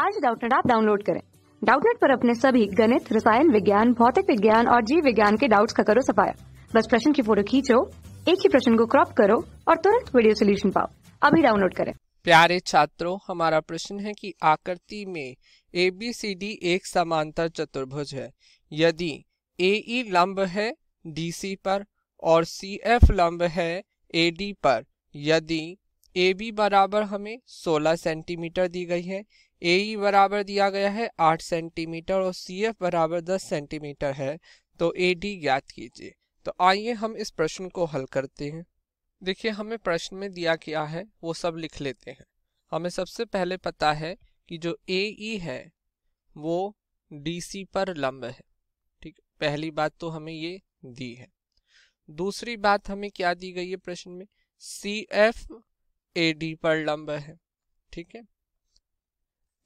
आज डाउटनेट आप डाउनलोड करें डाउटनेट पर अपने सभी गणित रसायन विज्ञान भौतिक विज्ञान और जीव विज्ञान के डाउट्स का करो सफाया बस प्रश्न की फोटो खींचो एक ही प्रश्न को क्रॉप करो और तुरंत वीडियो सोल्यूशन पाओ अभी डाउनलोड करें प्यारे छात्रों हमारा प्रश्न है कि आकृति में ए बी सी डी एक समांतर चतुर्भुज है यदि ए ई e लंब है डी सी पर और सी एफ लंब है ए डी पर यदि ए बी बराबर हमें 16 सेंटीमीटर दी गई है ए ई e बराबर दिया गया है आठ सेंटीमीटर और सी एफ बराबर दस सेंटीमीटर है तो ए डी ज्ञात कीजिए तो आइए हम इस प्रश्न को हल करते हैं देखिए हमें प्रश्न में दिया क्या है वो सब लिख लेते हैं हमें सबसे पहले पता है कि जो ए e है वो डी सी पर लंब है ठीक पहली बात तो हमें ये दी है दूसरी बात हमें क्या दी गई है प्रश्न में सी एफ ए डी पर लंब है ठीक है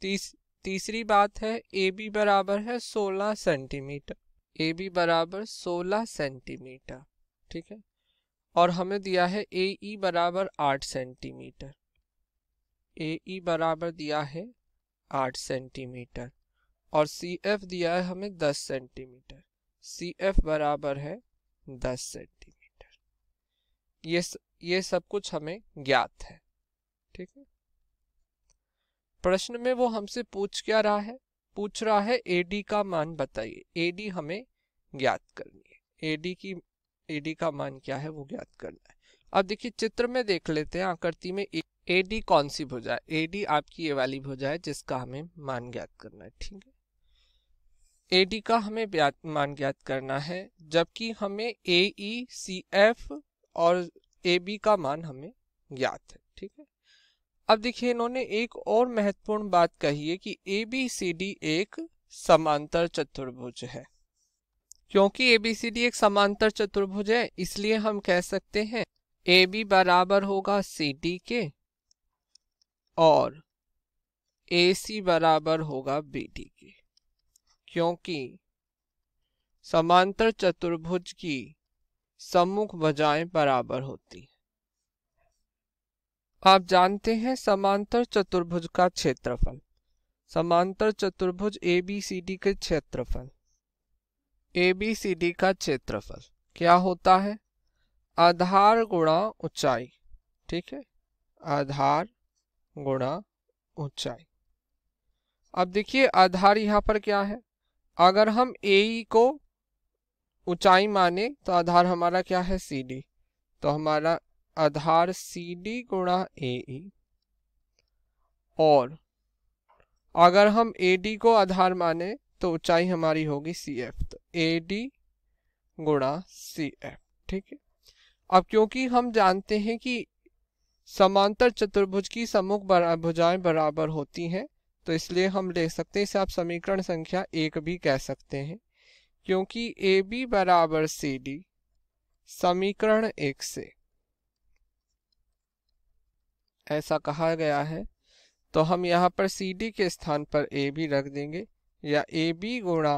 तीस, तीसरी बात है ए बी बराबर है सोलह सेंटीमीटर ए बी बराबर सोलह सेंटीमीटर ठीक है और हमें दिया है ए ई बराबर आठ सेंटीमीटर ए ई बराबर दिया है आठ सेंटीमीटर और सी एफ दिया है हमें दस सेंटीमीटर सी एफ बराबर है दस सेंटीमीटर ये ये सब कुछ हमें ज्ञात है ठीक है प्रश्न में वो हमसे पूछ क्या रहा है पूछ रहा है एडी का मान बताइए एडी हमें ज्ञात करनी है एडी की एडी का मान क्या है वो ज्ञात करना है अब देखिए चित्र में देख लेते हैं आकृति में एडी कौन सी भुजा है एडी आपकी ये वाली भुजा है जिसका हमें मान ज्ञात करना है ठीक है एडी का हमें मान ज्ञात करना है जबकि हमें ए ई सी एफ और ए बी का मान हमें ज्ञात है ठीक है अब देखिए इन्होंने एक और महत्वपूर्ण बात कही है कि ए बी सी डी एक समांतर चतुर्भुज है क्योंकि ए बी सी डी एक समांतर चतुर्भुज है इसलिए हम कह सकते हैं ए बी बराबर होगा सी डी के और ए सी बराबर होगा बी डी के क्योंकि समांतर चतुर्भुज की सम्मुख भुजाएं बराबर होती आप जानते हैं समांतर चतुर्भुज का क्षेत्रफल समांतर चतुर्भुज ए बी सी डी के क्षेत्रफल ए बी सी डी का क्षेत्रफल क्या होता है आधार गुणा ऊंचाई ठीक है आधार गुणा ऊंचाई अब देखिए आधार यहाँ पर क्या है अगर हम ए e को ऊंचाई माने तो आधार हमारा क्या है सी डी तो हमारा आधार सी डी गुणा ए e। और अगर हम ए डी को आधार माने तो ऊंचाई हमारी होगी सी एफ तो ए डी गुणा सी एफ ठीक है अब क्योंकि हम जानते हैं कि समांतर चतुर्भुज की सम्मुख बरा, भुजाएं बराबर होती हैं तो इसलिए हम ले सकते हैं इसे आप समीकरण संख्या एक भी कह सकते हैं क्योंकि ए बी बराबर सी डी समीकरण एक से ऐसा कहा गया है तो हम यहाँ पर सी डी के स्थान पर ए बी रख देंगे या ए बी गुणा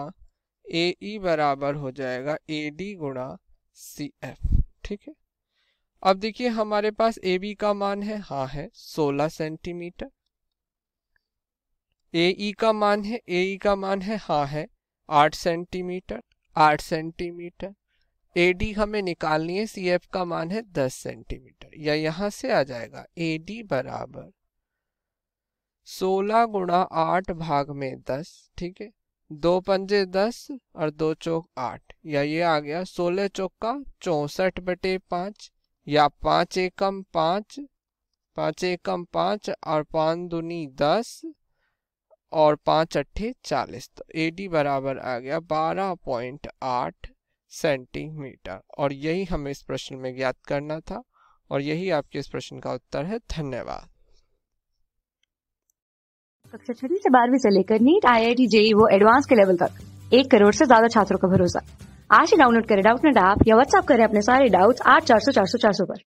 ए ई e बराबर हो जाएगा ए डी गुणा सी एफ ठीक है अब देखिए हमारे पास ए बी का मान है हाँ है 16 सेंटीमीटर ए ई e का मान है ए ई e का मान है हाँ है 8 सेंटीमीटर 8 सेंटीमीटर ए डी हमें निकालनी है सी एफ का मान है दस सेंटीमीटर या यहां से आ जाएगा ए डी बराबर सोलह गुणा आठ भाग में दस ठीक है दो पंजे दस और दो चौक आठ या ये आ गया सोलह चौक का चौसठ बटे पांच या पांच एकम पांच पांच एकम पांच और पांच दुनी दस और पाँच अट्ठे चालीस तो ए डी बराबर आ गया बारह पॉइंट आठ सेंटीमीटर और यही हमें इस प्रश्न में ज्ञात करना था और यही आपके इस प्रश्न का उत्तर है धन्यवाद कक्षा छठी से बारहवीं से लेकर NEET I I T JEE वो एडवांस के लेवल तक एक करोड़ से ज्यादा छात्रों का भरोसा आज ही डाउनलोड करें डाउट नेट ऐप या व्हाट्सएप करें अपने सारे डाउट्स आठ चार सौ चार सौ चार सौ पर